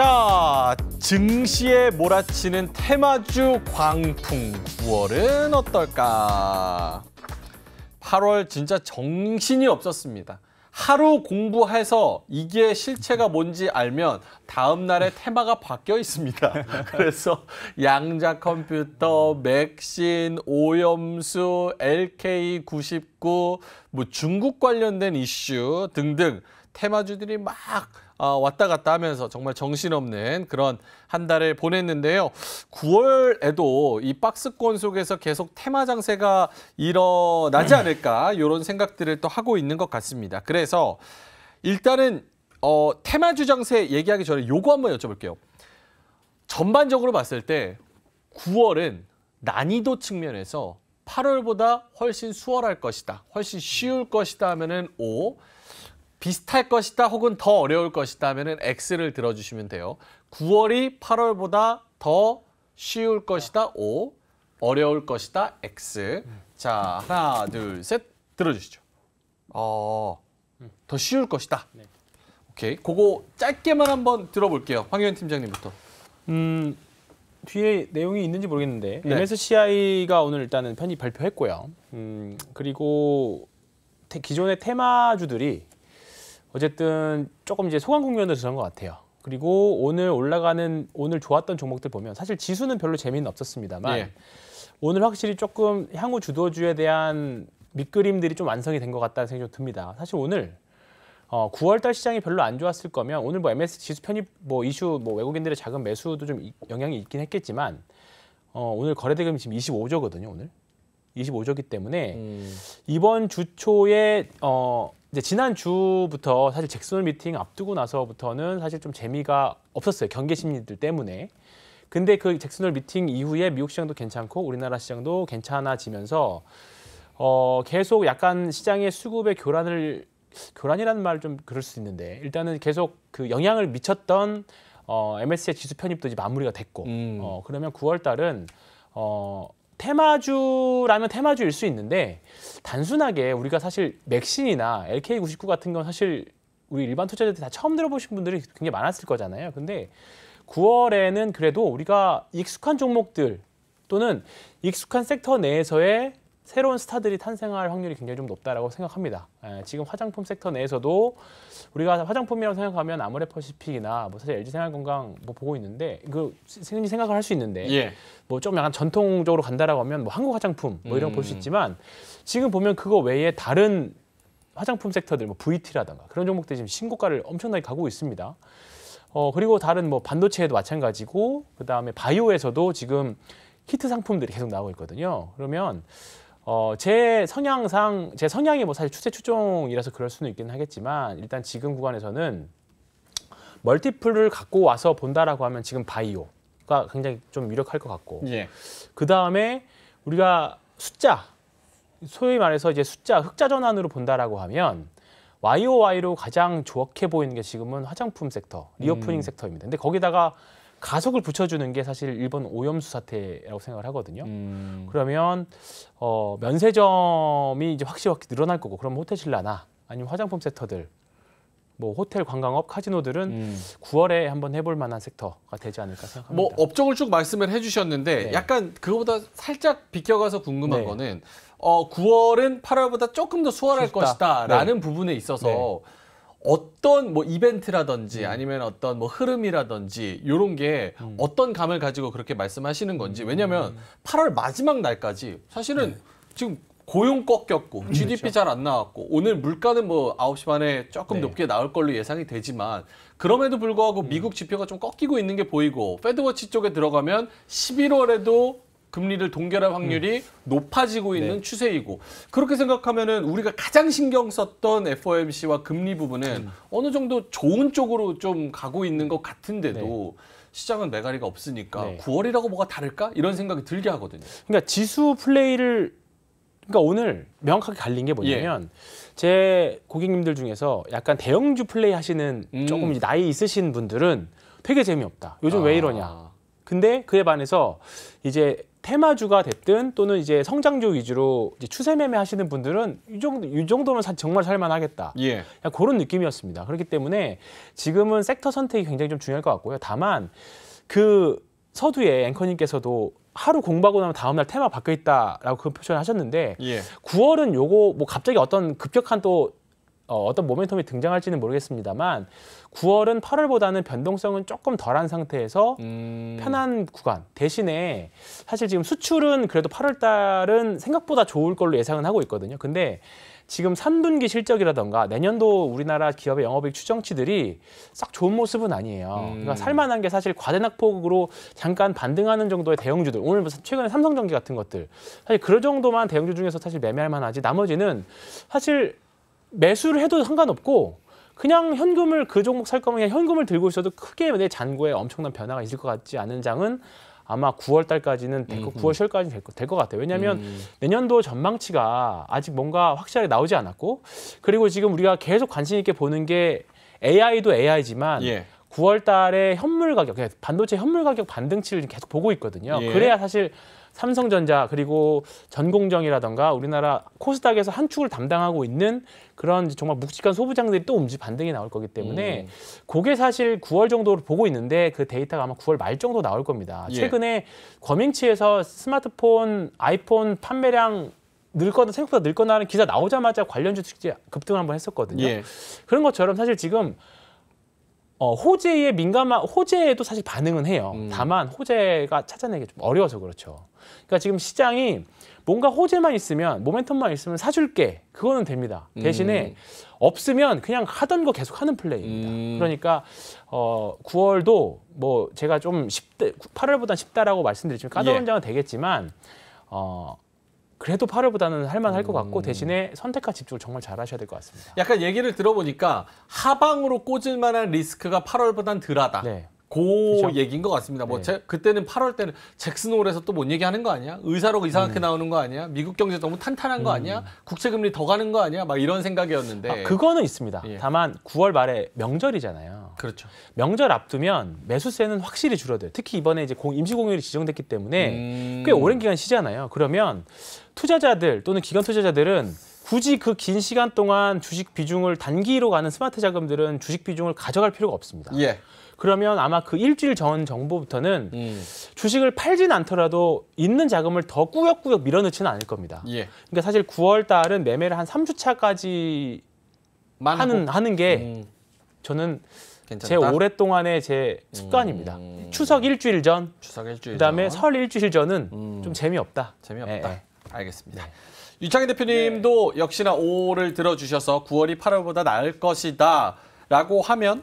자, 증시에 몰아치는 테마주 광풍 9월은 어떨까? 8월 진짜 정신이 없었습니다. 하루 공부해서 이게 실체가 뭔지 알면 다음 날에 테마가 바뀌어 있습니다. 그래서 양자 컴퓨터, 맥신, 오염수, LK99, 뭐 중국 관련된 이슈 등등 테마주들이 막 어, 왔다 갔다 하면서 정말 정신없는 그런 한 달을 보냈는데요. 9월에도 이 박스권 속에서 계속 테마 장세가 일어나지 않을까 이런 생각들을 또 하고 있는 것 같습니다. 그래서 일단은 어, 테마주 장세 얘기하기 전에 요거 한번 여쭤볼게요. 전반적으로 봤을 때 9월은 난이도 측면에서 8월보다 훨씬 수월할 것이다. 훨씬 쉬울 것이다 하면은 O, 비슷할 것이다 혹은 더 어려울 것이다 하면은 X를 들어주시면 돼요. 9월이 8월보다 더 쉬울 것이다 O, 어려울 것이다 X. 자 하나 둘셋 들어주시죠. 어, 더 쉬울 것이다. 네. 오케이, 그거 짧게만 한번 들어볼게요. 황현 팀장님부터. 음, 뒤에 내용이 있는지 모르겠는데 네. MSCI가 오늘 일단은 편입 발표했고요. 음, 그리고 기존의 테마주들이 어쨌든 조금 이제 소강 국면으로 들어간 것 같아요. 그리고 오늘 올라가는 오늘 좋았던 종목들 보면 사실 지수는 별로 재미는 없었습니다만 예. 오늘 확실히 조금 향후 주도주에 대한 밑그림들이 좀 완성이 된 것 같다는 생각이 듭니다. 사실 오늘 어, 9월달 시장이 별로 안 좋았을 거면 오늘 뭐 MS 지수 편입 뭐 이슈 뭐 외국인들의 작은 매수도 좀 영향이 있긴 했겠지만 어, 오늘 거래 대금이 지금 25조거든요 오늘 25조기 때문에 음. 이번 주 초에 어, 이제 지난 주부터 사실 잭슨홀 미팅 앞두고 나서부터는 사실 좀 재미가 없었어요. 경계 심리들 때문에. 근데 그 잭슨홀 미팅 이후에 미국 시장도 괜찮고 우리나라 시장도 괜찮아지면서 어 계속 약간 시장의 수급의 교란을 교란이라는 말 좀 그럴 수 있는데 일단은 계속 그 영향을 미쳤던 어 MSCI 지수 편입도 이제 마무리가 됐고 음. 어 그러면 9월 달은 어 테마주라면 테마주일 수 있는데 단순하게 우리가 사실 맥신이나 LK99 같은 건 사실 우리 일반 투자자들 다 처음 들어보신 분들이 굉장히 많았을 거잖아요. 근데 9월에는 그래도 우리가 익숙한 종목들 또는 익숙한 섹터 내에서의 새로운 스타들이 탄생할 확률이 굉장히 좀 높다라고 생각합니다. 예, 지금 화장품 섹터 내에서도 우리가 화장품이라고 생각하면 아모레퍼시픽이나 뭐 사실 LG 생활건강 뭐 보고 있는데 그생각 생각을 할 수 있는데 예. 뭐좀 약간 전통적으로 간다라고 하면 뭐 한국 화장품 뭐 이런 거볼수 음. 있지만 지금 보면 그거 외에 다른 화장품 섹터들 뭐 VT라든가 그런 종목들 지금 신고가를 엄청나게 가고 있습니다. 어 그리고 다른 뭐 반도체에도 마찬가지고 그다음에 바이오에서도 지금 키트 상품들이 계속 나오고 있거든요. 그러면 어, 제 성향상 제 성향이 뭐 사실 추세 추종이라서 그럴 수는 있긴 하겠지만 일단 지금 구간에서는 멀티플을 갖고 와서 본다라고 하면 지금 바이오가 굉장히 좀 유력할 것 같고 예. 그 다음에 우리가 숫자 소위 말해서 이제 숫자 흑자 전환으로 본다라고 하면 YOY로 가장 좋게 보이는 게 지금은 화장품 섹터, 리오프닝 음. 섹터입니다. 근데 거기다가 가속을 붙여주는 게 사실 일본 오염수 사태라고 생각을 하거든요. 음. 그러면 어, 면세점이 이제 확실히 늘어날 거고, 그럼 호텔 신라나 아니면 화장품 섹터들, 뭐 호텔 관광업 카지노들은 음. 9월에 한번 해볼 만한 섹터가 되지 않을까 생각합니다. 뭐 업종을 쭉 말씀을 해주셨는데 네. 약간 그거보다 살짝 비껴가서 궁금한 네. 거는 어, 9월은 8월보다 조금 더 수월할 쉽다. 것이다라는 네. 부분에 있어서. 네. 어떤 뭐 이벤트라든지 음. 아니면 어떤 뭐 흐름이라든지 이런 게 음. 어떤 감을 가지고 그렇게 말씀하시는 건지 왜냐하면 음. 8월 마지막 날까지 사실은 네. 지금 고용 꺾였고 음, GDP 그렇죠. 잘안 나왔고 오늘 물가는 뭐 9시 반에 조금 네. 높게 나올 걸로 예상이 되지만 그럼에도 불구하고 음. 미국 지표가 좀 꺾이고 있는 게 보이고 페드워치 쪽에 들어가면 11월에도 금리를 동결할 확률이 음. 높아지고 있는 네. 추세이고 그렇게 생각하면은 우리가 가장 신경 썼던 FOMC와 금리 부분은 음. 어느 정도 좋은 쪽으로 좀 가고 있는 것 같은데도 네. 시장은 메가리가 없으니까 네. 9월이라고 뭐가 다를까 이런 생각이 들게 하거든요. 그러니까 지수 플레이를 그러니까 오늘 명확하게 갈린 게 뭐냐면 예. 제 고객님들 중에서 약간 대형주 플레이 하시는 음. 조금 나이 있으신 분들은 되게 재미없다. 요즘 아. 왜 이러냐. 근데 그에 반해서 이제 테마주가 됐든 또는 이제 성장주 위주로 이제 추세 매매 하시는 분들은 이 정도 이 정도면 사, 정말 살만하겠다. 예. 그런 느낌이었습니다. 그렇기 때문에 지금은 섹터 선택이 굉장히 좀 중요할 것 같고요. 다만 그 서두에 앵커님께서도 하루 공부하고 나면 다음날 테마 바뀌어 있다라고 그 표현을 하셨는데 예. 9월은 요거 뭐 갑자기 어떤 급격한 또 어, 어떤 모멘텀이 등장할지는 모르겠습니다만 9월은 8월보다는 변동성은 조금 덜한 상태에서 음... 편한 구간 대신에 사실 지금 수출은 그래도 8월 달은 생각보다 좋을 걸로 예상은 하고 있거든요. 근데 지금 3분기 실적이라던가 내년도 우리나라 기업의 영업이익 추정치들이 싹 좋은 모습은 아니에요. 음... 그러니까 살만한 게 사실 과대낙폭으로 잠깐 반등하는 정도의 대형주들 오늘 최근에 삼성전기 같은 것들 사실 그런 정도만 대형주 중에서 사실 매매할 만하지 나머지는 사실 매수를 해도 상관없고 그냥 현금을 그 종목 살 거면 그냥 현금을 들고 있어도 크게 내 잔고에 엄청난 변화가 있을 것 같지 않은 장은 아마 9월 달까지는 될 거, 9월 10월까지는 될, 거, 될것 같아요. 왜냐하면 음. 내년도 전망치가 아직 뭔가 확실하게 나오지 않았고 그리고 지금 우리가 계속 관심 있게 보는 게 AI도 AI지만 예. 9월 달에 현물 가격, 그러니까 반도체 현물 가격 반등치를 계속 보고 있거든요. 예. 그래야 사실 삼성전자 그리고 전공정이라던가 우리나라 코스닥에서 한 축을 담당하고 있는 그런 정말 묵직한 소부장들이 또 움직 반등이 나올 거기 때문에 음. 그게 사실 9월 정도로 보고 있는데 그 데이터가 아마 9월 말 정도 나올 겁니다. 예. 최근에 거행치에서 스마트폰, 아이폰 판매량 늘거나 생각보다 늘거나 하는 기사 나오자마자 관련 주식이 급등 을 한번 했었거든요. 예. 그런 것처럼 사실 지금 어, 호재에 민감한 호재에도 사실 반응은 해요. 음. 다만 호재가 찾아내기 좀 어려워서 그렇죠. 그러니까 지금 시장이 뭔가 호재만 있으면 모멘텀만 있으면 사줄게 그거는 됩니다. 음. 대신에 음. 없으면 그냥 하던 거 계속 하는 플레이입니다. 음. 그러니까 어 9월도 뭐 제가 좀 쉽대 8월보다 쉽다라고 말씀드리지만 까다로운 장은 예. 되겠지만 어 그래도 8월보다는 할만할 것 같고 음. 대신에 선택과 집중을 정말 잘 하셔야 될 것 같습니다. 약간 얘기를 들어보니까 하방으로 꽂을 만한 리스크가 8월보단 덜하다. 네. 고 그쵸? 그렇죠. 얘기인 것 같습니다. 뭐 네. 제, 그때는 8월 때는 잭슨홀에서 또 뭔 얘기하는 거 아니야? 의사로 이상하게 음. 나오는 거 아니야? 미국 경제 너무 탄탄한 음. 거 아니야? 국채 금리 더 가는 거 아니야? 막 이런 생각이었는데 아, 그거는 있습니다. 예. 다만 9월 말에 명절이잖아요. 그렇죠. 명절 앞두면 매수세는 확실히 줄어들요 특히 이번에 이제 임시공휴일이 지정됐기 때문에 음... 꽤 오랜 기간 쉬잖아요. 그러면 투자자들 또는 기관 투자자들은 굳이 그 긴 시간 동안 주식 비중을 단기로 가는 스마트 자금들은 주식 비중을 가져갈 필요가 없습니다. 예. 그러면 아마 그 일주일 전 정보부터는 음. 주식을 팔진 않더라도 있는 자금을 더 꾸역꾸역 밀어넣지는 않을 겁니다. 예. 그러니까 사실 9월 달은 매매를 한 3주차까지 하는 하는 게 음. 저는 괜찮다? 제 오랫동안의 제 습관입니다. 음... 추석 일주일 전, 추석 일주일 그다음에 전. 설 일주일 전은 음... 좀 재미없다. 재미없다. 네. 알겠습니다. 네. 유창희 대표님도 네. 역시나 5를 들어주셔서 9월이 8월보다 나을 것이다 라고 하면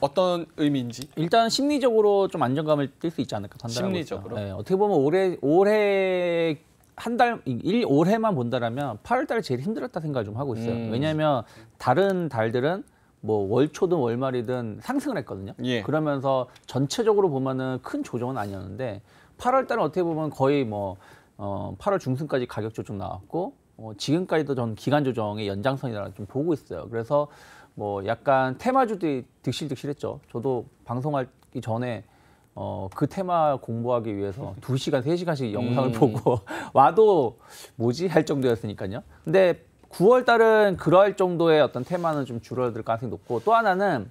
어떤 의미인지? 일단 심리적으로 좀 안정감을 띌 수 있지 않을까 판단하고 심리적으로? 네, 어떻게 보면 올해 올해 한달 올해만 본다라 8월 달 제일 힘들었다 생각을 좀 하고 있어요. 음. 왜냐하면 다른 달들은 뭐 월초든 월말이든 상승을 했거든요. 예. 그러면서 전체적으로 보면은 큰 조정은 아니었는데 8월 달은 어떻게 보면 거의 뭐 어, 8월 중순까지 가격 조정 나왔고 어, 지금까지도 전 기간 조정의 연장선이라는 좀 보고 있어요. 그래서 뭐 약간 테마주들이 득실득실했죠. 저도 방송하기 전에 어, 그 테마 공부하기 위해서 두시간세시간씩 영상을 음. 보고 와도 뭐지 할 정도였으니까요. 근데 9월 달은 그럴 정도의 어떤 테마는 좀 줄어들 가능성이 높고 또 하나는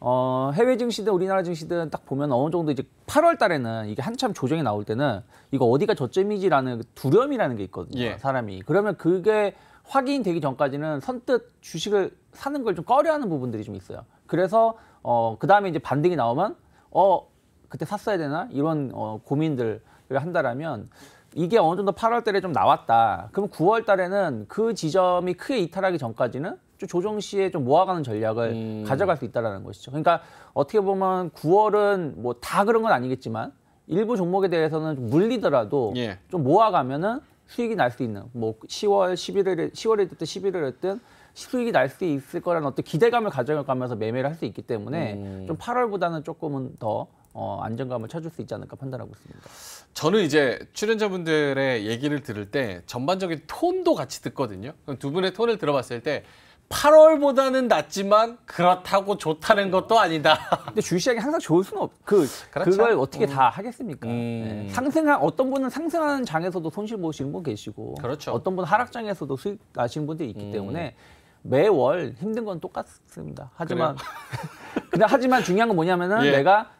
어, 해외 증시든 우리나라 증시든 딱 보면 어느 정도 이제 8월 달에는 이게 한참 조정이 나올 때는 이거 어디가 저점이지라는 그 두려움이라는 게 있거든요. 예. 사람이. 그러면 그게 확인되기 전까지는 선뜻 주식을 사는 걸 좀 꺼려하는 부분들이 좀 있어요. 그래서 어, 그 다음에 이제 반등이 나오면 어, 그때 샀어야 되나? 이런 어, 고민들을 한다라면 이게 어느 정도 8월 달에 좀 나왔다. 그럼 9월 달에는 그 지점이 크게 이탈하기 전까지는 좀 조정 시에 좀 모아가는 전략을 음. 가져갈 수 있다라는 것이죠. 그러니까 어떻게 보면 9월은 뭐 다 그런 건 아니겠지만 일부 종목에 대해서는 좀 물리더라도 예. 좀 모아가면은 수익이 날 수 있는 뭐 10월 11일 월 10월에 됐든 11월에 됐든 수익이 날 수 있을 거라는 어떤 기대감을 가져가면서 매매를 할 수 있기 때문에 음. 좀 8월보다는 조금은 더 어, 안정감을 찾을 수 있지 않을까 판단하고 있습니다. 저는 이제 출연자분들의 얘기를 들을 때 전반적인 톤도 같이 듣거든요. 두 분의 톤을 들어봤을 때 8월보다는 낮지만 그렇다고 좋다는 것도 아니다. 근데 주식이 항상 좋을 수는 없. 그 그렇죠. 그걸 어떻게 음. 다 하겠습니까? 음. 네. 상승한 어떤 분은 상승하는 장에서도 손실 보시는 분 계시고, 그렇죠. 어떤 분 하락장에서도 수익 나시는 분들이 있기 음. 때문에 매월 힘든 건 똑같습니다. 하지만 근데 하지만 중요한 건 뭐냐면은 예. 내가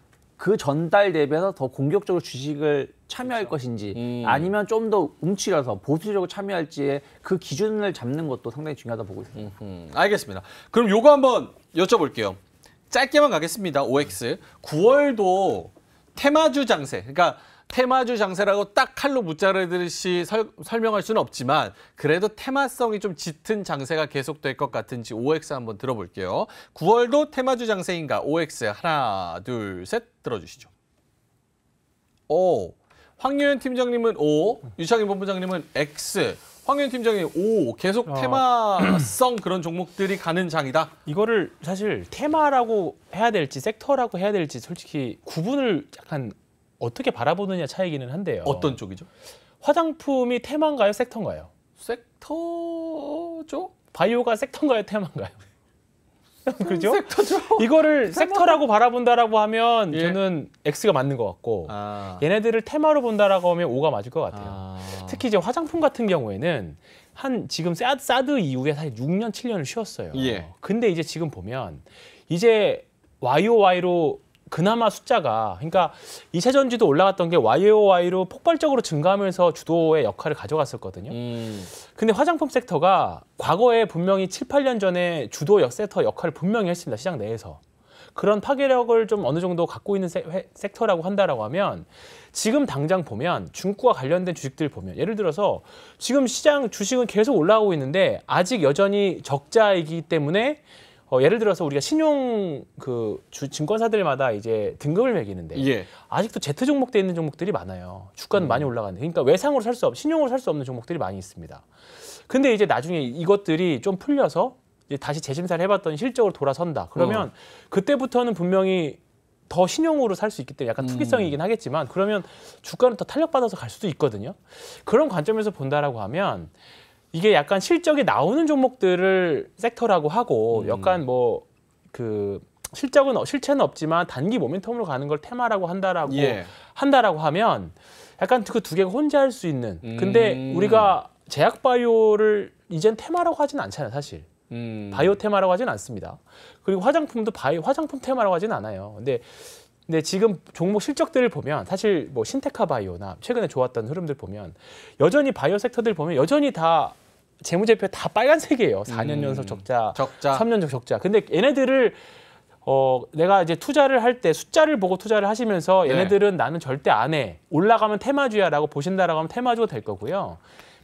그 전달 대비해서 더 공격적으로 주식을 참여할 그렇죠. 것인지 음. 아니면 좀 더 움츠려서 보수적으로 참여할지의 그 기준을 잡는 것도 상당히 중요하다 보고 있습니다. 음흠. 알겠습니다. 그럼 요거 한번 여쭤볼게요. 짧게만 가겠습니다. OX. 9월도 테마주 장세. 그러니까 테마주 장세라고 딱 칼로 무자르듯이 설, 명할 수는 없지만 그래도 테마성이 좀 짙은 장세가 계속될 것 같은지 OX 한번 들어볼게요. 9월도 테마주 장세인가 OX 하나 둘 셋 들어주시죠. 오 황유현 팀장님은 O 유창인 본부장님은 X 황현 팀장이 O 계속 아. 테마성 그런 종목들이 가는 장이다. 이거를 사실 테마라고 해야 될지 섹터라고 해야 될지 솔직히 구분을 약간 어떻게 바라보느냐 차이기는 한데요. 어떤 쪽이죠? 화장품이 테마인가요, 섹터인가요? 섹터죠? 바이오가 섹터인가요, 테마인가요? 음, 그죠? 섹터죠. 이거를 섹터라고 바라본다라고 하면 예. 저는 X가 맞는 것 같고 아. 얘네들을 테마로 본다라고 하면 O가 맞을 것 같아요. 아. 특히 이제 화장품 같은 경우에는 한 지금 사드, 사드 이후에 사실 6년 7년을 쉬었어요. 예. 근데 이제 지금 보면 이제 YOY로 그나마 숫자가 그러니까 이차 전지도 올라갔던 게 YOY로 폭발적으로 증가하면서 주도의 역할을 가져갔었거든요. 음. 근데 화장품 섹터가 과거에 분명히 7, 8년 전에 주도 역 섹터 역할을 분명히 했습니다. 시장 내에서. 그런 파괴력을 좀 어느 정도 갖고 있는 세, 회, 섹터라고 한다라고 하면 지금 당장 보면 중국과 관련된 주식들 보면 예를 들어서 지금 시장 주식은 계속 올라오고 있는데 아직 여전히 적자이기 때문에 어, 예를 들어서 우리가 신용 그 주, 증권사들마다 이제 등급을 매기는데 예. 아직도 Z 종목돼 있는 종목들이 많아요. 주가는 음. 많이 올라가는. 그러니까 외상으로 살 수 없, 신용으로 살 수 없는 종목들이 많이 있습니다. 근데 이제 나중에 이것들이 좀 풀려서 이제 다시 재심사를 해봤던 실적으로 돌아선다. 그러면 어. 그때부터는 분명히 더 신용으로 살 수 있기 때문에 약간 음. 투기성이긴 하겠지만 그러면 주가는 더 탄력받아서 갈 수도 있거든요. 그런 관점에서 본다라고 하면 이게 약간 실적이 나오는 종목들을 섹터라고 하고 음. 약간 뭐 그 실적은 어, 실체는 없지만 단기 모멘텀으로 가는 걸 테마라고 한다라고 예. 한다라고 하면 약간 그 두 개가 혼자 할 수 있는 근데 음. 우리가 제약 바이오를 이젠 테마라고 하진 않잖아요 사실 음. 바이오 테마라고 하진 않습니다 그리고 화장품도 바이 화장품 테마라고 하진 않아요 근데 근데 지금 종목 실적들을 보면 사실 뭐 신테카 바이오나 최근에 좋았던 흐름들 보면 여전히 바이오 섹터들 보면 여전히 다 재무제표 다 빨간색이에요. 4년 음, 연속 적자, 적자, 3년 연속 적자. 근데 얘네들을 어 내가 이제 투자를 할 때 숫자를 보고 투자를 하시면서 네. 얘네들은 네. 나는 절대 안 해. 올라가면 테마주야라고 보신다라고 하면 테마주가 될 거고요.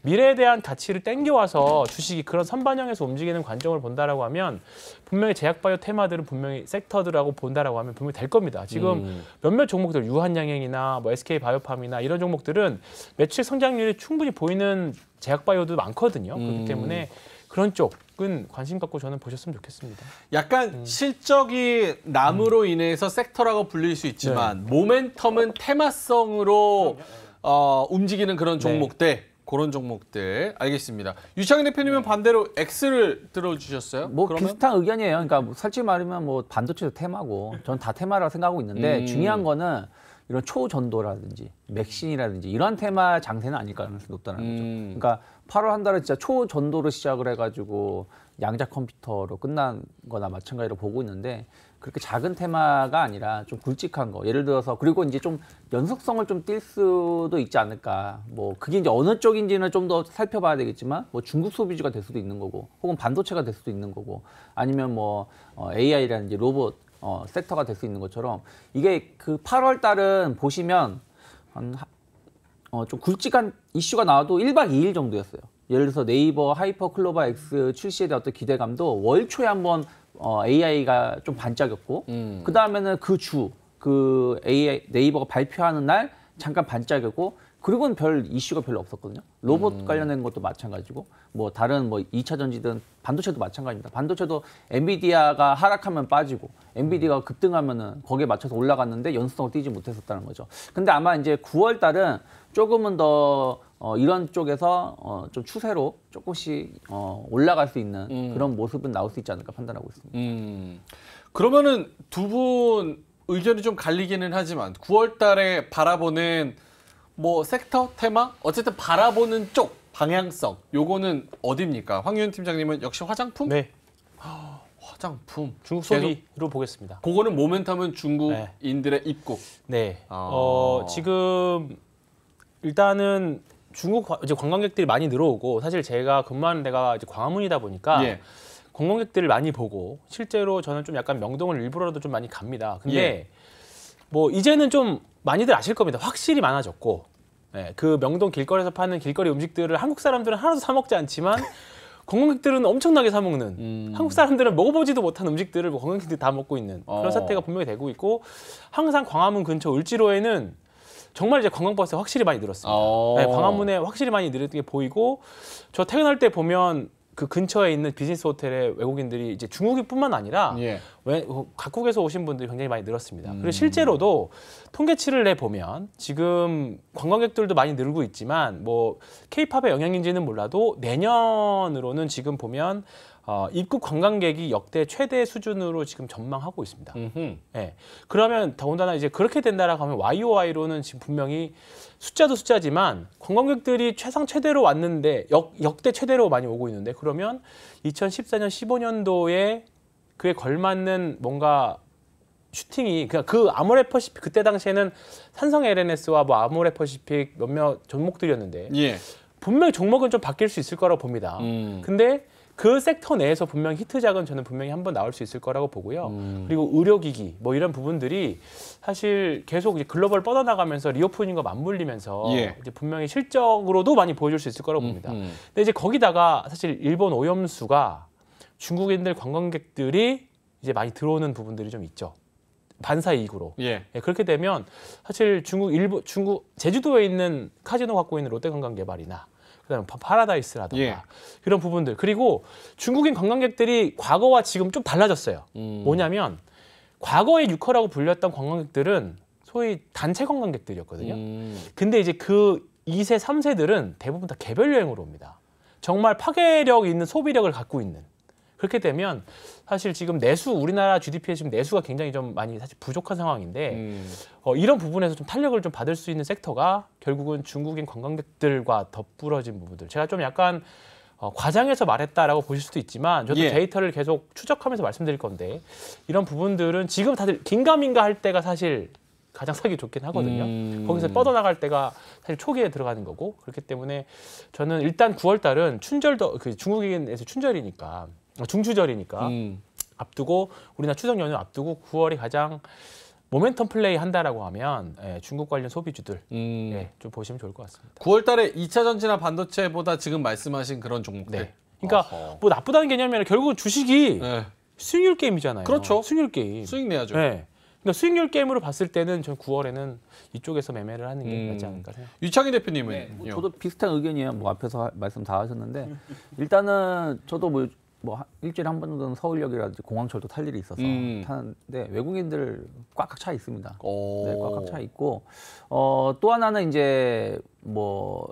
미래에 대한 가치를 땡겨와서 주식이 그런 선반영에서 움직이는 관점을 본다라고 하면 분명히 제약바이오 테마들은 분명히 섹터들하고 본다라고 하면 분명히 될 겁니다. 지금 음. 몇몇 종목들 유한양행이나 뭐 SK 바이오팜이나 이런 종목들은 매출 성장률이 충분히 보이는 제약바이오도 많거든요. 음. 그렇기 때문에 그런 쪽은 관심 갖고 저는 보셨으면 좋겠습니다. 약간 음. 실적이 남으로 음. 인해서 섹터라고 불릴 수 있지만 네. 모멘텀은 테마성으로 어, 움직이는 그런 네. 종목들. 네. 그런 종목들 알겠습니다. 유창희 대표님은 네. 반대로 X를 들어주셨어요? 뭐 그러면? 비슷한 의견이에요. 그러니까 뭐 솔직히 말하면 뭐 반도체도 테마고 전 다 테마라고 생각하고 있는데 음. 중요한 거는 이런 초전도라든지 맥신이라든지 이런 테마 장세는 아닐 가능성이 높다는 거죠. 음. 그러니까 8월 한 달은 진짜 초전도로 시작을 해가지고 양자 컴퓨터로 끝난 거나 마찬가지로 보고 있는데 그렇게 작은 테마가 아니라 좀 굵직한 거. 예를 들어서 그리고 이제 좀 연속성을 좀 띌 수도 있지 않을까. 뭐 그게 이제 어느 쪽인지는 좀 더 살펴봐야 되겠지만 뭐 중국 소비주가 될 수도 있는 거고, 혹은 반도체가 될 수도 있는 거고, 아니면 뭐 어, AI라든지 로봇 어, 섹터가 될 수 있는 것처럼 이게 그 8월 달은 보시면 한 어, 좀 굵직한 이슈가 나와도 1박 2일 정도였어요. 예를 들어서 네이버 하이퍼 클로바 X 출시에 대한 어떤 기대감도 월 초에 한번 어, AI가 좀 반짝였고 음. 그 다음에는 그 주 그 AI 네이버가 발표하는 날 잠깐 반짝였고 그리고는 별 이슈가 별로 없었거든요. 로봇 음. 관련된 것도 마찬가지고 뭐 다른 뭐 2차 전지든 반도체도 마찬가지입니다. 반도체도 엔비디아가 하락하면 빠지고 엔비디아가 음. 급등하면은 거기에 맞춰서 올라갔는데 연속성을 띄지 못했었다는 거죠. 근데 아마 이제 9월 달은 조금은 더 어, 이런 쪽에서 어, 좀 추세로 조금씩 어, 올라갈 수 있는 음. 그런 모습은 나올 수 있지 않을까 판단하고 있습니다. 음. 그러면은 두 분 의견이 좀 갈리기는 하지만 9월 달에 바라보는 뭐 섹터, 테마, 어쨌든 바라보는 쪽, 방향성. 요거는 어디입니까? 황윤 팀장님은 역시 화장품? 네. 아, 화장품. 중국 소비로 보겠습니다. 그거는 모멘텀은 중국인들의 네. 입국. 네. 아. 어, 지금 일단은 중국 이제 관광객들이 많이 늘어오고 사실 제가 근무하는 데가 이제 광화문이다 보니까 예. 관광객들을 많이 보고 실제로 저는 좀 약간 명동을 일부러라도 좀 많이 갑니다. 근데 예. 뭐 이제는 좀 많이들 아실 겁니다. 확실히 많아졌고 네, 그 명동 길거리에서 파는 길거리 음식들을 한국 사람들은 하나도 사 먹지 않지만 관광객들은 엄청나게 사 먹는 음. 한국 사람들은 먹어보지도 못한 음식들을 뭐 관광객들이 다 먹고 있는 어. 그런 어. 사태가 분명히 되고 있고 항상 광화문 근처 을지로에는 정말 이제 관광버스 확실히 많이 늘었습니다. 어. 네, 광화문에 확실히 많이 늘었던 게 보이고 저 퇴근할 때 보면 그 근처에 있는 비즈니스 호텔에 외국인들이 이제 중국인뿐만 아니라 예. 외, 각국에서 오신 분들이 굉장히 많이 늘었습니다. 음. 그리고 실제로도 통계치를 내 보면 지금 관광객들도 많이 늘고 있지만 뭐 케이팝의 영향인지는 몰라도 내년으로는 지금 보면 어, 입국 관광객이 역대 최대 수준으로 지금 전망하고 있습니다. 음흠. 예. 그러면 더군다나 이제 그렇게 된다라고 하면 YOY로는 지금 분명히 숫자도 숫자지만 관광객들이 최상 최대로 왔는데 역, 역대 최대로 많이 오고 있는데 그러면 2014년 15년도에 그에 걸맞는 뭔가 슈팅이 그냥 그 아모레퍼시픽 그때 당시에는 산성 LNS와 뭐 아모레퍼시픽 몇몇 종목들이었는데 예. 분명히 종목은 좀 바뀔 수 있을 거라고 봅니다. 음. 근데 그 섹터 내에서 분명 히트작은 저는 분명히 한번 나올 수 있을 거라고 보고요. 음. 그리고 의료기기 뭐 이런 부분들이 사실 계속 글로벌 뻗어나가면서 리오프닝과 맞물리면서 예. 이제 분명히 실적으로도 많이 보여줄 수 있을 거라고 음, 봅니다. 음, 음. 근데 이제 거기다가 사실 일본 오염수가 중국인들 관광객들이 이제 많이 들어오는 부분들이 좀 있죠. 반사 이익으로. 예. 예. 그렇게 되면 사실 중국 일본 중국 제주도에 있는 카지노 갖고 있는 롯데관광개발이나 그다음 파라다이스라든가 예. 이런 부분들 그리고 중국인 관광객들이 과거와 지금 좀 달라졌어요. 음. 뭐냐면 과거의 유커라고 불렸던 관광객들은 소위 단체 관광객들이었거든요. 음. 근데 이제 그 2세, 3세들은 대부분 다 개별 여행으로 옵니다. 정말 파괴력 있는 소비력을 갖고 있는 그렇게 되면 사실 지금 내수 우리나라 GDP에 지금 내수가 굉장히 좀 많이 사실 부족한 상황인데 음. 어, 이런 부분에서 좀 탄력을 좀 받을 수 있는 섹터가 결국은 중국인 관광객들과 덧부러진 부분들. 제가 좀 약간 어, 과장해서 말했다라고 보실 수도 있지만 저도 예. 데이터를 계속 추적하면서 말씀드릴 건데 이런 부분들은 지금 다들 긴가민가 할 때가 사실 가장 사기 좋긴 하거든요. 음... 거기서 뻗어나갈 때가 사실 초기에 들어가는 거고 그렇기 때문에 저는 일단 9월 달은 춘절도 그 중국인에서 춘절이니까 아, 중추절이니까 음. 앞두고 우리나라 추석 연휴 앞두고 9월이 가장 모멘텀 플레이 한다라고 하면 예, 중국 관련 소비주들 음. 예, 좀 보시면 좋을 것 같습니다. 9월 달에 2차 전지나 반도체보다 지금 말씀하신 그런 종목들. 네. 그러니까 어허. 뭐 나쁘다는 개념이 라 결국 주식이 네. 수익률 게임이잖아요. 그렇죠. 수익률 게임. 수익 내야죠. 네. 그러니까 수익률 게임으로 봤을 때는 전 9월에는 이쪽에서 매매를 하는 게 음. 낫지 않을까 생각. 유창희 대표님은 네. 뭐 저도 비슷한 의견이에요. 뭐 앞에서 말씀 다 하셨는데 일단은 저도 뭐뭐 일주일에 한 번 정도는 서울역이라든지 공항철도 탈 일이 있어서 음. 타는데 외국인들 꽉꽉 차 있습니다. 오. 네, 꽉꽉 차 있고 어, 또 하나는 이제 뭐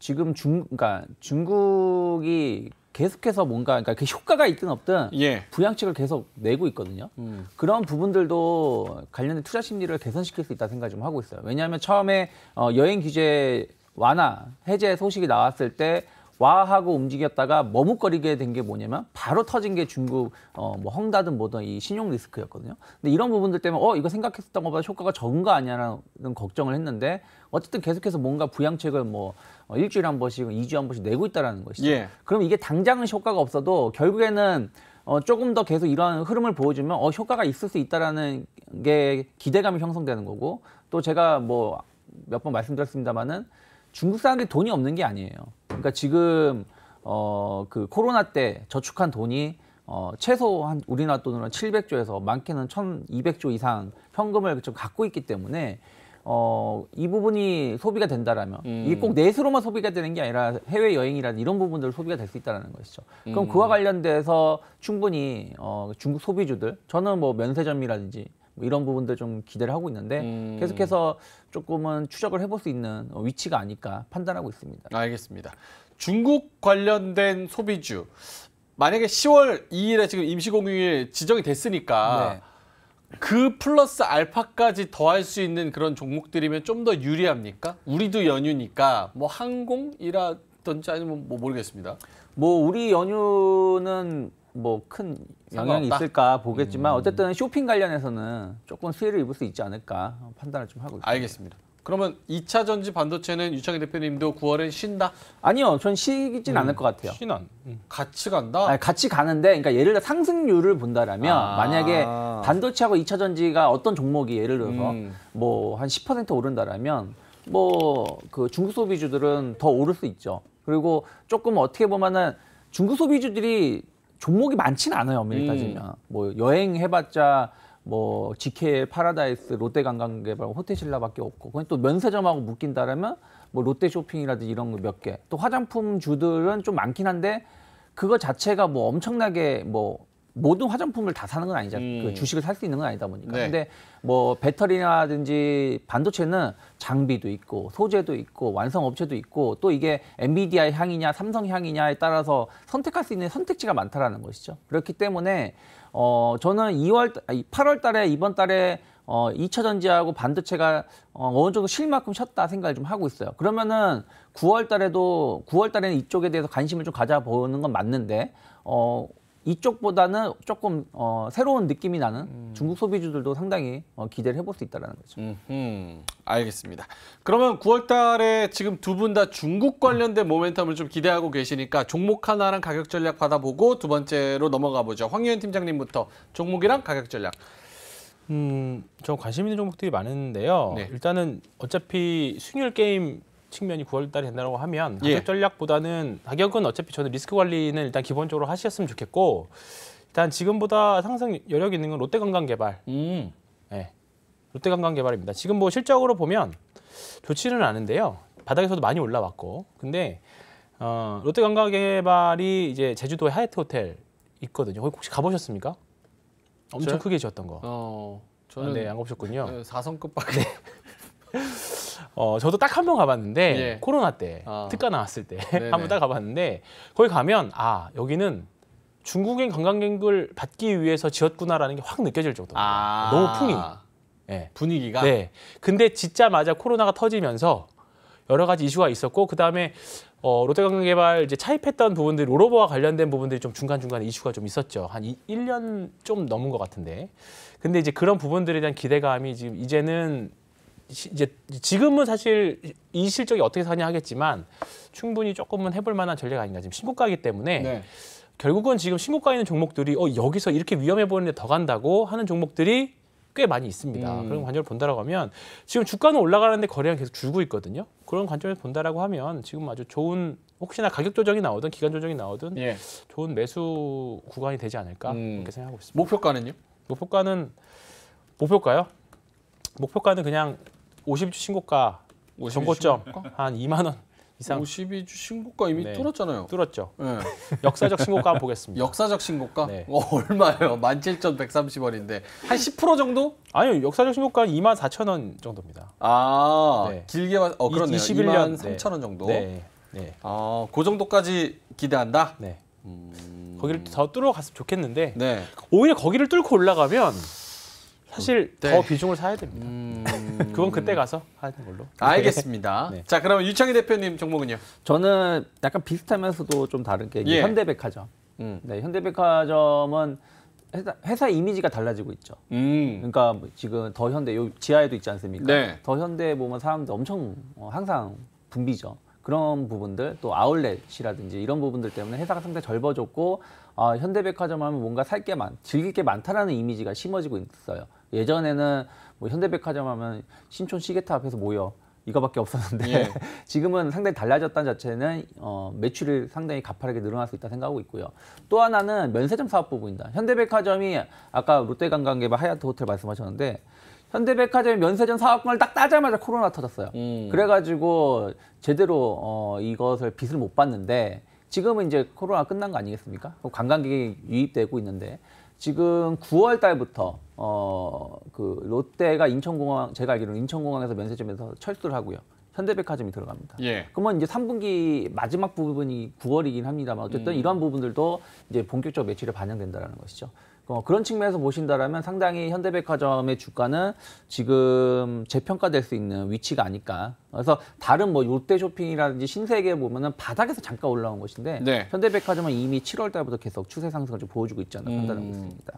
지금 중 그러니까 중국이 계속해서 뭔가 그러니까 그 효과가 있든 없든 예. 부양책을 계속 내고 있거든요. 음. 그런 부분들도 관련된 투자 심리를 개선시킬 수 있다 생각 좀 하고 있어요. 왜냐하면 처음에 어, 여행 규제 완화 해제 소식이 나왔을 때와 하고 움직였다가 머뭇거리게 된 게 뭐냐면 바로 터진 게 중국 어, 뭐 헝다든 뭐든 이 신용 리스크였거든요. 근데 이런 부분들 때문에 어 이거 생각했었던 것보다 효과가 적은 거아니냐는 걱정을 했는데 어쨌든 계속해서 뭔가 부양책을 뭐 어, 일주일에 한 번씩, 이주한 번씩 내고 있다라는 것이죠. 예. 그럼 이게 당장은 효과가 없어도 결국에는 어, 조금 더 계속 이런 흐름을 보여주면 어, 효과가 있을 수 있다라는 게 기대감이 형성되는 거고 또 제가 뭐 몇 번 말씀드렸습니다마는 중국 사람들이 돈이 없는 게 아니에요. 그러니까 지금 어, 그 코로나 때 저축한 돈이 어, 최소 한 우리나라 돈으로 는 700조에서 많게는 1200조 이상 현금을 좀 갖고 있기 때문에 어, 이 부분이 소비가 된다라면 음. 이게 꼭 내수로만 소비가 되는 게 아니라 해외 여행이라든 이런 부분들 소비가 될 수 있다라는 것이죠. 그럼 음. 그와 관련돼서 충분히 어, 중국 소비주들 저는 뭐 면세점이라든지 뭐 이런 부분들 좀 기대를 하고 있는데 음. 계속해서 조금은 추적을 해볼 수 있는 위치가 아닐까 판단하고 있습니다. 알겠습니다. 중국 관련된 소비주 만약에 10월 2일에 지금 임시공휴일 지정이 됐으니까 네. 그 플러스 알파까지 더할 수 있는 그런 종목들이면 좀 더 유리합니까? 우리도 연휴니까 뭐 항공이라든지 아니면 뭐 모르겠습니다. 뭐 우리 연휴는 뭐큰 영향이 있을까 보겠지만 음. 어쨌든 쇼핑 관련해서는 조금 수혜를 입을 수 있지 않을까 판단을 좀 하고 있습니다. 알겠습니다. 그러면 2차 전지 반도체는 유창희 대표님도 9월에 쉰다? 아니요, 전 쉬진 음, 않을 것 같아요. 신안. 음. 같이 간다? 아니, 같이 가는데, 그러니까 예를 들어 상승률을 본다라면 아. 만약에 반도체하고 2차 전지가 어떤 종목이 예를 들어서 음. 뭐한 10% 오른다라면 뭐 그 중국 소비주들은 더 오를 수 있죠. 그리고 조금 어떻게 보면은 중국 소비주들이 종목이 많지는 않아요. 엄밀히 따지면. 음. 뭐 여행 해봤자 뭐 GK 파라다이스, 롯데관광개발, 호텔신라밖에 없고 그건 또 면세점하고 묶인다라면 뭐 롯데쇼핑이라든지 이런 거 몇 개. 또 화장품 주들은 좀 많긴 한데 그거 자체가 뭐 엄청나게 뭐 모든 화장품을 다 사는 건 아니죠. 그 음. 그 주식을 살 수 있는 건 아니다 보니까. 네. 근데 뭐 배터리라든지 반도체는 장비도 있고 소재도 있고 완성 업체도 있고 또 이게 엔비디아 향이냐 삼성 향이냐에 따라서 선택할 수 있는 선택지가 많다라는 것이죠. 그렇기 때문에 어 저는 2월 아니 8월 달에 이번 달에 어 2차 전지하고 반도체가 어, 어느 정도 쉴 만큼 쉬었다 생각을 좀 하고 있어요. 그러면은 9월 달에도 9월 달에는 이쪽에 대해서 관심을 좀 가져보는 건 맞는데 어 이쪽보다는 조금 어, 새로운 느낌이 나는 음. 중국 소비주들도 상당히 어, 기대를 해볼 수 있다는 거죠. 음흠, 알겠습니다. 그러면 9월 달에 지금 두 분 다 중국 관련된 모멘텀을 좀 기대하고 계시니까 종목 하나랑 가격 전략 받아보고 두 번째로 넘어가 보죠. 황유현 팀장님부터 종목이랑 가격 전략. 음, 저 관심 있는 종목들이 많은데요. 네. 일단은 어차피 수익 게임 측면이 9월 달이 된다고 하면 예. 가격 전략보다는 가격은 어차피 저는 리스크 관리는 일단 기본적으로 하셨으면 좋겠고 일단 지금보다 상승 여력 있는 건 롯데관광개발. 음. 네. 예. 롯데관광개발입니다. 지금 뭐 실적으로 보면 좋지는 않은데요. 바닥에서도 많이 올라왔고. 근데 어, 롯데관광개발이 이제 제주도의 하얏트 호텔 있거든요. 거기 혹시 가보셨습니까? 엄청 제? 크게 지었던 거. 어, 저는 아, 네, 안 가보셨군요. 네, 사성급밖에 네. 어, 저도 딱 한 번 가봤는데 예. 코로나 때 아. 특가 나왔을 때 한 번 딱 가봤는데 거기 가면 아 여기는 중국인 관광객을 받기 위해서 지었구나라는 게 확 느껴질 정도로 아. 너무 풍이 네. 예. 분위기가 네 근데 짓자마자 코로나가 터지면서 여러 가지 이슈가 있었고 그 다음에 어, 롯데관광개발 이제 차입했던 부분들이 롤오버와 관련된 부분들이 좀 중간중간 에 이슈가 좀 있었죠. 한 이, 1년 좀 넘은 것 같은데. 근데 이제 그런 부분들에 대한 기대감이 지금 이제는 이제 지금은 사실 이 실적이 어떻게 사냐 하겠지만 충분히 조금은 해볼 만한 전략 아닌가 지금 신고가이기 때문에 네. 결국은 지금 신고가 있는 종목들이 어 여기서 이렇게 위험해 보이는데 더 간다고 하는 종목들이 꽤 많이 있습니다. 음. 그런 관점을 본다라고 하면 지금 주가는 올라가는데 거래량 계속 줄고 있거든요. 그런 관점에서 본다라고 하면 지금 아주 좋은 혹시나 가격 조정이 나오든 기간 조정이 나오든 예. 좋은 매수 구간이 되지 않을까 음. 그렇게 생각하고 있습니다. 목표가는요? 목표가는 목표가요? 목표가는 그냥 5 0주 신고가 정고점 한 2만 원 이상. 52주 신고가 이미 네. 뚫었잖아요. 뚫었죠. 네. 역사적 신고가 한번 보겠습니다. 역사적 신고가? 네. 어, 얼마예요? 17,130원인데 한 10% 정도? 아니요. 역사적 신고가 2만 4천 원 정도입니다. 아, 네. 길게 어 그렇네요. 21년 2만 3천 원 정도. 네. 네. 아, 그 정도까지 기대한다. 네. 음... 거기를 더 뚫어 갔으면 좋겠는데 네. 오히려 거기를 뚫고 올라가면 사실 그더 네. 비중을 사야 됩니다. 음... 그건 그때 가서 하는 걸로. 알겠습니다. 네. 네. 자, 그러면 유창희 대표님 종목은요? 저는 약간 비슷하면서도 좀 다른 게 예. 현대백화점. 음. 네, 현대백화점은 회사, 회사, 이미지가 달라지고 있죠. 음. 그러니까 뭐 지금 더 현대 요 지하에도 있지 않습니까? 네. 더 현대 보면 사람들 엄청 어, 항상 붐비죠. 그런 부분들 또 아울렛이라든지 이런 부분들 때문에 회사가 상당히 젊어졌고 어, 현대백화점 하면 뭔가 살 게 많, 즐길 게 많다라는 이미지가 심어지고 있어요. 예전에는 뭐 현대백화점 하면 신촌 시계탑 앞에서 모여 이거밖에 없었는데 예. 지금은 상당히 달라졌다는 자체는 어, 매출이 상당히 가파르게 늘어날 수 있다 생각하고 있고요. 또 하나는 면세점 사업 부분입니다. 현대백화점이 아까 롯데관광개발 뭐 하얏트 호텔 말씀하셨는데 현대백화점이 면세점 사업권을 딱 따자마자 코로나 터졌어요. 음. 그래가지고 제대로 어, 이것을 빚을 못 봤는데 지금은 이제 코로나 끝난 거 아니겠습니까? 관광객이 유입되고 있는데 지금 9월 달부터 어 그 롯데가 인천공항 제가 알기로는 인천공항에서 면세점에서 철수를 하고요. 현대백화점이 들어갑니다. 예. 그러면 이제 3분기 마지막 부분이 9월이긴 합니다만 어쨌든 음. 이러한 부분들도 이제 본격적 으로 매출에 반영된다라는 것이죠. 어, 그런 측면에서 보신다면 상당히 현대백화점의 주가는 지금 재평가될 수 있는 위치가 아닐까. 그래서 다른 뭐 롯데 쇼핑이라든지 신세계 보면은 바닥에서 잠깐 올라온 것인데 네. 현대백화점은 이미 7월 달부터 계속 추세 상승을 좀 보여주고 있지 않나 판단하고 음. 있습니다.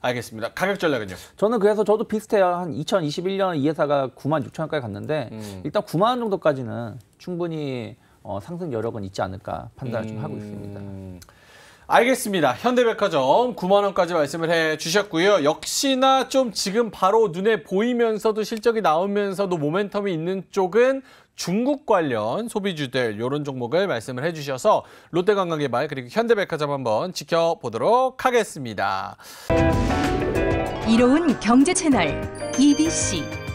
알겠습니다. 가격 전략은요? 저는 그래서 저도 비슷해요. 한 2021년 이 회사가 9만 6천 원까지 갔는데 음. 일단 9만 원 정도까지는 충분히 어, 상승 여력은 있지 않을까 판단을 음. 좀 하고 있습니다. 음. 알겠습니다. 현대백화점 9만원까지 말씀을 해주셨고요. 역시나 좀 지금 바로 눈에 보이면서도 실적이 나오면서도 모멘텀이 있는 쪽은 중국 관련 소비주들 이런 종목을 말씀을 해주셔서 롯데관광개발 그리고 현대백화점 한번 지켜보도록 하겠습니다. 이로운 경제 채널 EBC